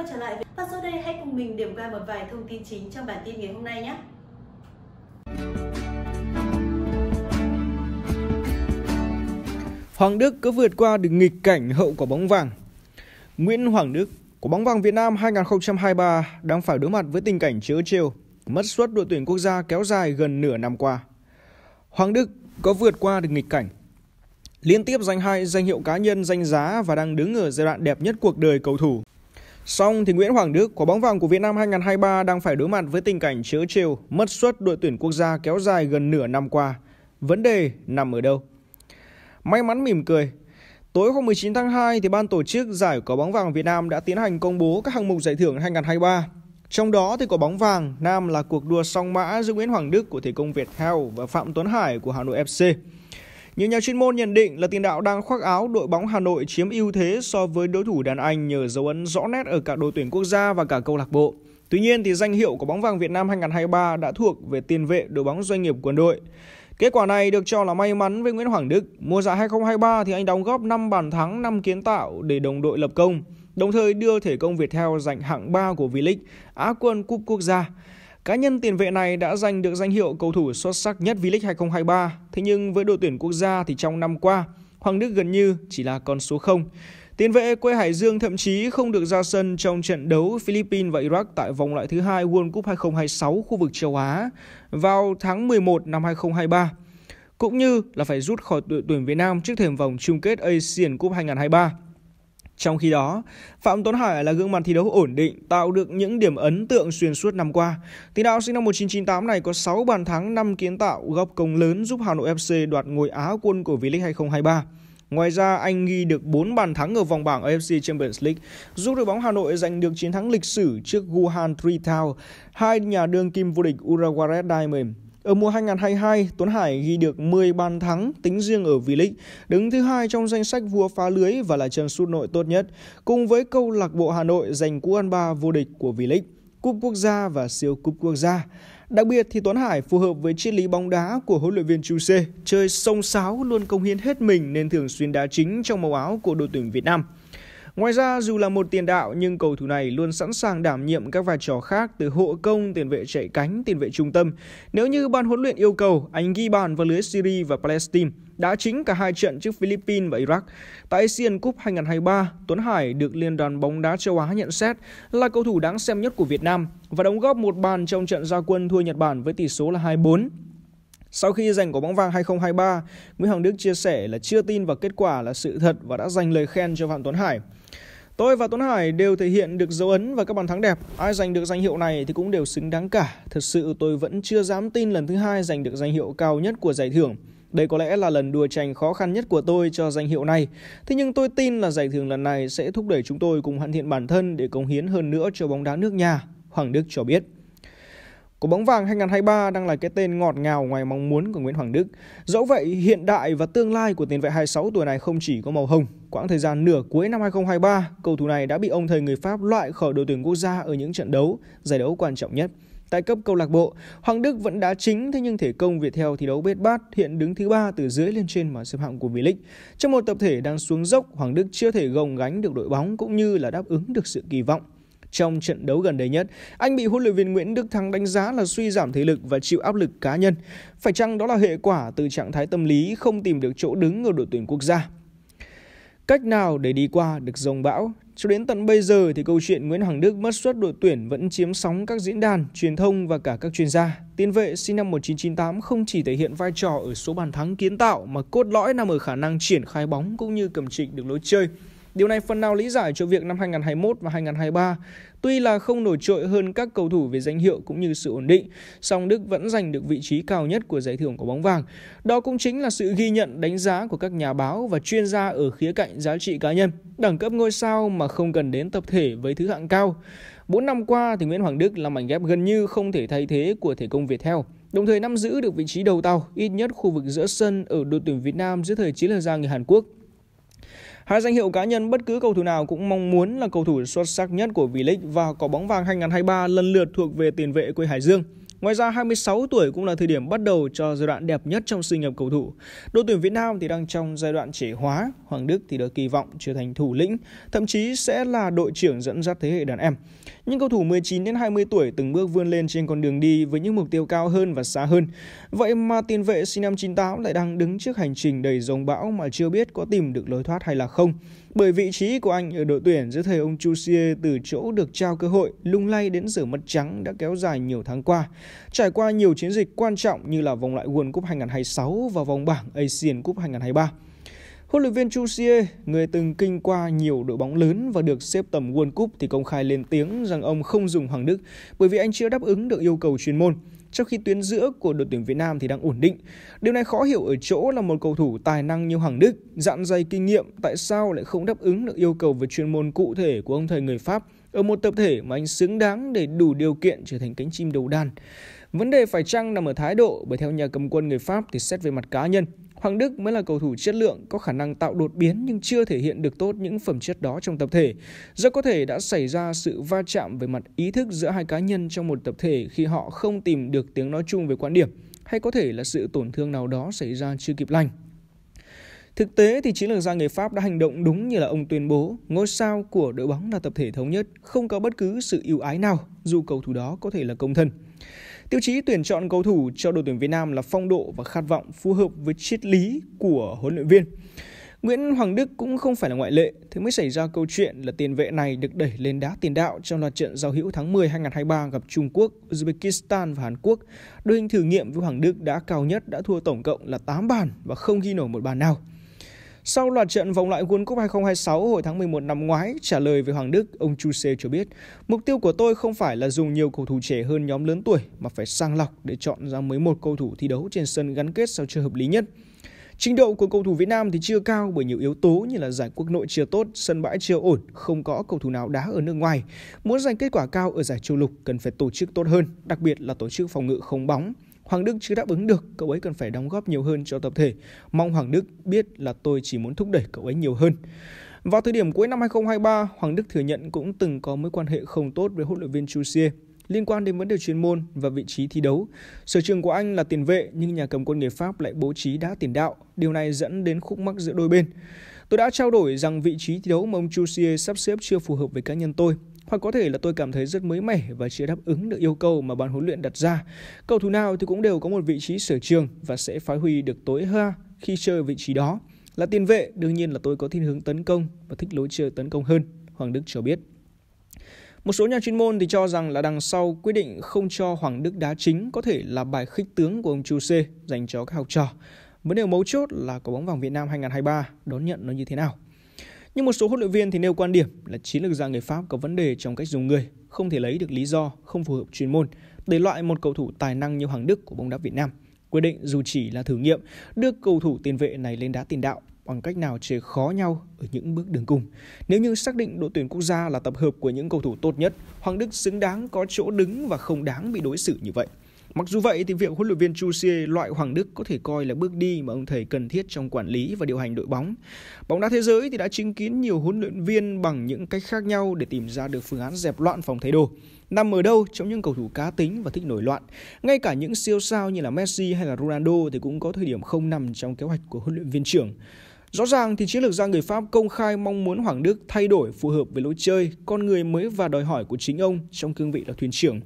quay trở lại và sau đây hãy cùng mình điểm qua một vài thông tin chính trong bản tin ngày hôm nay nhé. Hoàng Đức cứ vượt qua được nghịch cảnh hậu quả bóng vàng. Nguyễn Hoàng Đức của bóng vàng Việt Nam 2023 đang phải đối mặt với tình cảnh chớ trêu, mất suất đội tuyển quốc gia kéo dài gần nửa năm qua. Hoàng Đức có vượt qua được nghịch cảnh. Liên tiếp giành hai danh hiệu cá nhân danh giá và đang đứng ở giai đoạn đẹp nhất cuộc đời cầu thủ. Song thì Nguyễn Hoàng Đức, quả bóng vàng của Việt Nam 2023 đang phải đối mặt với tình cảnh chớ trêu, mất suất đội tuyển quốc gia kéo dài gần nửa năm qua. Vấn đề nằm ở đâu? May mắn mỉm cười, Tối hôm 19 tháng 2 thì ban tổ chức giải quả bóng vàng Việt Nam đã tiến hành công bố các hạng mục giải thưởng 2023. Trong đó thì quả bóng vàng nam là cuộc đua song mã giữa Nguyễn Hoàng Đức của Thể công Việt Viettel và Phạm Tuấn Hải của Hà Nội FC. Nhiều nhà chuyên môn nhận định là tiền đạo đang khoác áo đội bóng Hà Nội chiếm ưu thế so với đối thủ đàn anh nhờ dấu ấn rõ nét ở cả đội tuyển quốc gia và cả câu lạc bộ. Tuy nhiên thì danh hiệu của bóng vàng Việt Nam 2023 đã thuộc về tiền vệ đội bóng doanh nghiệp quân đội. Kết quả này được cho là may mắn với Nguyễn Hoàng Đức. Mùa giải 2023 thì anh đóng góp 5 bàn thắng, 5 kiến tạo để đồng đội lập công, đồng thời đưa thể công Việt theo giành hạng 3 của V-League, Á quân Cúp Quốc gia. Cá nhân tiền vệ này đã giành được danh hiệu cầu thủ xuất sắc nhất V-League 2023, thế nhưng với đội tuyển quốc gia thì trong năm qua, Hoàng Đức gần như chỉ là con số 0. Tiền vệ quê Hải Dương thậm chí không được ra sân trong trận đấu Philippines và Iraq tại vòng loại thứ hai World Cup 2026 khu vực châu Á vào tháng 11 năm 2023, cũng như là phải rút khỏi đội tuyển Việt Nam trước thềm vòng chung kết Asian Cup 2023. Trong khi đó, Phạm Tuấn Hải là gương mặt thi đấu ổn định, tạo được những điểm ấn tượng xuyên suốt năm qua. Tiền đạo sinh năm 1998 này có 6 bàn thắng, 5 kiến tạo, góp công lớn giúp Hà Nội FC đoạt ngôi Á quân của V-League 2023. Ngoài ra, anh ghi được 4 bàn thắng ở vòng bảng AFC Champions League, giúp đội bóng Hà Nội giành được chiến thắng lịch sử trước Wuhan Three Town, hai nhà đương kim vô địch Urawarret Diamond. Ở mùa 2022, Tuấn Hải ghi được 10 bàn thắng tính riêng ở V-League, đứng thứ hai trong danh sách vua phá lưới và là chân sút nội tốt nhất, cùng với câu lạc bộ Hà Nội giành cú ăn ba vô địch của V-League, cúp quốc gia và siêu cúp quốc gia. Đặc biệt thì Tuấn Hải phù hợp với triết lý bóng đá của huấn luyện viên Chu C, chơi sông sáo luôn công hiến hết mình nên thường xuyên đá chính trong màu áo của đội tuyển Việt Nam. Ngoài ra, dù là một tiền đạo nhưng cầu thủ này luôn sẵn sàng đảm nhiệm các vai trò khác từ hộ công, tiền vệ chạy cánh, tiền vệ trung tâm. Nếu như ban huấn luyện yêu cầu, anh ghi bàn vào lưới Syria và Palestine đã chính cả hai trận trước Philippines và Iraq. Tại Asian Cup 2023, Tuấn Hải được Liên đoàn bóng đá châu Á nhận xét là cầu thủ đáng xem nhất của Việt Nam và đóng góp một bàn trong trận gia quân thua Nhật Bản với tỷ số là 2-4. Sau khi giành quả bóng vàng 2023, Nguyễn Hoàng Đức chia sẻ là chưa tin vào kết quả là sự thật và đã dành lời khen cho Phạm Tuấn Hải. Tôi và Tuấn Hải đều thể hiện được dấu ấn và các bàn thắng đẹp. Ai giành được danh hiệu này thì cũng đều xứng đáng cả. Thật sự tôi vẫn chưa dám tin lần thứ hai giành được danh hiệu cao nhất của giải thưởng. Đây có lẽ là lần đua tranh khó khăn nhất của tôi cho danh hiệu này. Thế nhưng tôi tin là giải thưởng lần này sẽ thúc đẩy chúng tôi cùng hoàn thiện bản thân để cống hiến hơn nữa cho bóng đá nước nhà, Hoàng Đức cho biết. Quả bóng vàng 2023 đang là cái tên ngọt ngào ngoài mong muốn của Nguyễn Hoàng Đức. Dẫu vậy, hiện đại và tương lai của tiền vệ 26 tuổi này không chỉ có màu hồng. Quãng thời gian nửa cuối năm 2023, cầu thủ này đã bị ông thầy người Pháp loại khỏi đội tuyển quốc gia ở những trận đấu, giải đấu quan trọng nhất. Tại cấp câu lạc bộ, Hoàng Đức vẫn đá chính thế nhưng thể công viettel theo thi đấu bết bát, hiện đứng thứ ba từ dưới lên trên mà xếp hạng của V-League. Trong một tập thể đang xuống dốc, Hoàng Đức chưa thể gồng gánh được đội bóng cũng như là đáp ứng được sự kỳ vọng trong trận đấu gần đây nhất. Anh bị huấn luyện viên Nguyễn Đức Thắng đánh giá là suy giảm thể lực và chịu áp lực cá nhân. Phải chăng đó là hệ quả từ trạng thái tâm lý không tìm được chỗ đứng ở đội tuyển quốc gia? Cách nào để đi qua được dòng bão? Cho đến tận bây giờ thì câu chuyện Nguyễn Hằng Đức mất suất đội tuyển vẫn chiếm sóng các diễn đàn, truyền thông và cả các chuyên gia. Tiền vệ sinh năm 1998 không chỉ thể hiện vai trò ở số bàn thắng kiến tạo mà cốt lõi nằm ở khả năng triển khai bóng cũng như cầm trịch được lối chơi. Điều này phần nào lý giải cho việc năm 2021 và 2023, tuy là không nổi trội hơn các cầu thủ về danh hiệu cũng như sự ổn định, song Đức vẫn giành được vị trí cao nhất của giải thưởng của bóng vàng. Đó cũng chính là sự ghi nhận đánh giá của các nhà báo và chuyên gia ở khía cạnh giá trị cá nhân, đẳng cấp ngôi sao mà không cần đến tập thể với thứ hạng cao. 4 năm qua thì Nguyễn Hoàng Đức là mảnh ghép gần như không thể thay thế của thể công Việt Theo. đồng thời nắm giữ được vị trí đầu tàu ít nhất khu vực giữa sân ở đội tuyển Việt Nam dưới thời chiến lược gia người Hàn Quốc. Hai danh hiệu cá nhân bất cứ cầu thủ nào cũng mong muốn là cầu thủ xuất sắc nhất của V-League và có bóng vàng 2023 lần lượt thuộc về tiền vệ quê Hải Dương. Ngoài ra 26 tuổi cũng là thời điểm bắt đầu cho giai đoạn đẹp nhất trong sự nghiệp cầu thủ. Đội tuyển Việt Nam thì đang trong giai đoạn trẻ hóa, Hoàng Đức thì được kỳ vọng trở thành thủ lĩnh, thậm chí sẽ là đội trưởng dẫn dắt thế hệ đàn em. Những cầu thủ 19 đến 20 tuổi từng bước vươn lên trên con đường đi với những mục tiêu cao hơn và xa hơn. Vậy mà tiền vệ sinh năm 98 lại đang đứng trước hành trình đầy dòng bão mà chưa biết có tìm được lối thoát hay là không. Bởi vị trí của anh ở đội tuyển dưới thời ông Chu Xie từ chỗ được trao cơ hội lung lay đến giờ mất trắng đã kéo dài nhiều tháng qua. Trải qua nhiều chiến dịch quan trọng như là vòng loại World Cup 2026 và vòng bảng Asian Cup 2023. Huấn luyện viên Chu Xie, người từng kinh qua nhiều đội bóng lớn và được xếp tầm World Cup thì công khai lên tiếng rằng ông không dùng Hoàng Đức bởi vì anh chưa đáp ứng được yêu cầu chuyên môn trong khi tuyến giữa của đội tuyển Việt Nam thì đang ổn định. Điều này khó hiểu ở chỗ là một cầu thủ tài năng như Hoàng Đức, dạn dày kinh nghiệm tại sao lại không đáp ứng được yêu cầu về chuyên môn cụ thể của ông thầy người Pháp ở một tập thể mà anh xứng đáng để đủ điều kiện trở thành cánh chim đầu đàn. Vấn đề phải chăng nằm ở thái độ bởi theo nhà cầm quân người Pháp thì xét về mặt cá nhân, Hoàng Đức mới là cầu thủ chất lượng có khả năng tạo đột biến nhưng chưa thể hiện được tốt những phẩm chất đó trong tập thể. Do có thể đã xảy ra sự va chạm về mặt ý thức giữa hai cá nhân trong một tập thể khi họ không tìm được tiếng nói chung về quan điểm hay có thể là sự tổn thương nào đó xảy ra chưa kịp lành. Thực tế thì chiến lược gia người Pháp đã hành động đúng như là ông tuyên bố, ngôi sao của đội bóng là tập thể thống nhất, không có bất cứ sự ưu ái nào, dù cầu thủ đó có thể là công thân. Tiêu chí tuyển chọn cầu thủ cho đội tuyển Việt Nam là phong độ và khát vọng phù hợp với triết lý của huấn luyện viên. Nguyễn Hoàng Đức cũng không phải là ngoại lệ, Thế mới xảy ra câu chuyện là tiền vệ này được đẩy lên đá tiền đạo trong loạt trận giao hữu tháng 10 2023 gặp Trung Quốc, Uzbekistan và Hàn Quốc. Đội hình thử nghiệm với Hoàng Đức đã cao nhất đã thua tổng cộng là 8 bàn và không ghi nổi một bàn nào. Sau loạt trận vòng loại World Cup 2026 hồi tháng 11 năm ngoái, trả lời với Hoàng Đức, ông Chu Sê cho biết, mục tiêu của tôi không phải là dùng nhiều cầu thủ trẻ hơn nhóm lớn tuổi mà phải sang lọc để chọn ra mới một cầu thủ thi đấu trên sân gắn kết sao chưa hợp lý nhất. Trình độ của cầu thủ Việt Nam thì chưa cao bởi nhiều yếu tố như là giải quốc nội chưa tốt, sân bãi chưa ổn, không có cầu thủ nào đá ở nước ngoài. Muốn giành kết quả cao ở giải châu lục cần phải tổ chức tốt hơn, đặc biệt là tổ chức phòng ngự không bóng. Hoàng Đức chưa đáp ứng được, cậu ấy cần phải đóng góp nhiều hơn cho tập thể. Mong Hoàng Đức biết là tôi chỉ muốn thúc đẩy cậu ấy nhiều hơn. Vào thời điểm cuối năm 2023, Hoàng Đức thừa nhận cũng từng có mối quan hệ không tốt với huấn luyện viên Chusie liên quan đến vấn đề chuyên môn và vị trí thi đấu. Sở trường của anh là tiền vệ nhưng nhà cầm quân người Pháp lại bố trí đá tiền đạo, điều này dẫn đến khúc mắc giữa đôi bên. Tôi đã trao đổi rằng vị trí thi đấu mà ông Chusie sắp xếp chưa phù hợp với cá nhân tôi hoặc có thể là tôi cảm thấy rất mới mẻ và chưa đáp ứng được yêu cầu mà ban huấn luyện đặt ra. Cầu thủ nào thì cũng đều có một vị trí sở trường và sẽ phái huy được tối ha khi chơi vị trí đó. Là tiền vệ, đương nhiên là tôi có thiên hướng tấn công và thích lối chơi tấn công hơn, Hoàng Đức cho biết. Một số nhà chuyên môn thì cho rằng là đằng sau quyết định không cho Hoàng Đức đá chính có thể là bài khích tướng của ông Chu C dành cho các học trò. Vấn đề mấu chốt là có bóng vàng Việt Nam 2023 đón nhận nó như thế nào. Nhưng một số huấn luyện viên thì nêu quan điểm là chiến lược gia người Pháp có vấn đề trong cách dùng người, không thể lấy được lý do không phù hợp chuyên môn để loại một cầu thủ tài năng như Hoàng Đức của bóng đá Việt Nam. Quyết định dù chỉ là thử nghiệm đưa cầu thủ tiền vệ này lên đá tiền đạo bằng cách nào chế khó nhau ở những bước đường cùng. Nếu như xác định đội tuyển quốc gia là tập hợp của những cầu thủ tốt nhất, Hoàng Đức xứng đáng có chỗ đứng và không đáng bị đối xử như vậy. Mặc dù vậy thì việc huấn luyện viên Chusie loại Hoàng Đức có thể coi là bước đi mà ông thầy cần thiết trong quản lý và điều hành đội bóng. Bóng đá thế giới thì đã chứng kiến nhiều huấn luyện viên bằng những cách khác nhau để tìm ra được phương án dẹp loạn phòng thay đồ. Nằm ở đâu trong những cầu thủ cá tính và thích nổi loạn, ngay cả những siêu sao như là Messi hay là Ronaldo thì cũng có thời điểm không nằm trong kế hoạch của huấn luyện viên trưởng. Rõ ràng thì chiến lược gia người Pháp công khai mong muốn Hoàng Đức thay đổi phù hợp với lối chơi, con người mới và đòi hỏi của chính ông trong cương vị là thuyền trưởng.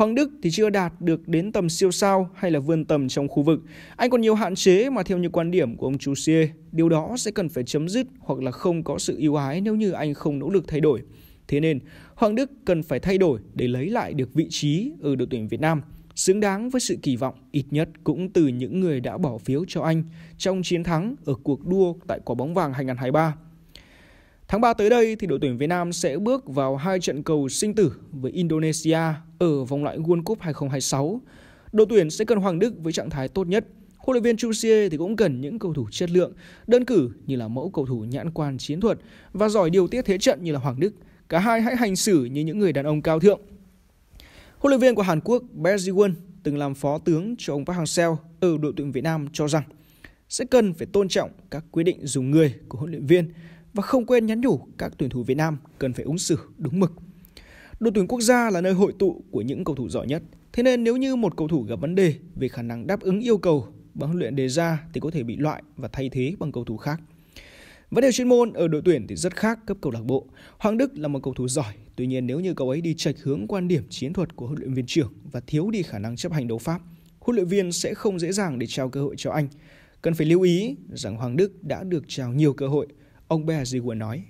Hoàng Đức thì chưa đạt được đến tầm siêu sao hay là vươn tầm trong khu vực. Anh còn nhiều hạn chế mà theo như quan điểm của ông Chu Xie, điều đó sẽ cần phải chấm dứt hoặc là không có sự ưu ái nếu như anh không nỗ lực thay đổi. Thế nên, Hoàng Đức cần phải thay đổi để lấy lại được vị trí ở đội tuyển Việt Nam, xứng đáng với sự kỳ vọng ít nhất cũng từ những người đã bỏ phiếu cho anh trong chiến thắng ở cuộc đua tại quả bóng vàng 2023. Tháng 3 tới đây thì đội tuyển Việt Nam sẽ bước vào hai trận cầu sinh tử với Indonesia ở vòng loại World Cup 2026. Đội tuyển sẽ cần Hoàng Đức với trạng thái tốt nhất. Huấn luyện viên Chusie thì cũng cần những cầu thủ chất lượng, đơn cử như là mẫu cầu thủ nhãn quan chiến thuật và giỏi điều tiết thế trận như là Hoàng Đức. Cả hai hãy hành xử như những người đàn ông cao thượng. Huấn luyện viên của Hàn Quốc Bae Ji-won từng làm phó tướng cho ông Park Hang-seo ở đội tuyển Việt Nam cho rằng sẽ cần phải tôn trọng các quyết định dùng người của huấn luyện viên và không quên nhắn nhủ các tuyển thủ Việt Nam cần phải ứng xử đúng mực. Đội tuyển quốc gia là nơi hội tụ của những cầu thủ giỏi nhất. Thế nên nếu như một cầu thủ gặp vấn đề về khả năng đáp ứng yêu cầu bằng huấn luyện đề ra thì có thể bị loại và thay thế bằng cầu thủ khác. Vấn đề chuyên môn ở đội tuyển thì rất khác cấp câu lạc bộ. Hoàng Đức là một cầu thủ giỏi, tuy nhiên nếu như cậu ấy đi chệch hướng quan điểm chiến thuật của huấn luyện viên trưởng và thiếu đi khả năng chấp hành đấu pháp, huấn luyện viên sẽ không dễ dàng để trao cơ hội cho anh. Cần phải lưu ý rằng Hoàng Đức đã được trao nhiều cơ hội Ông Beaziwa nói.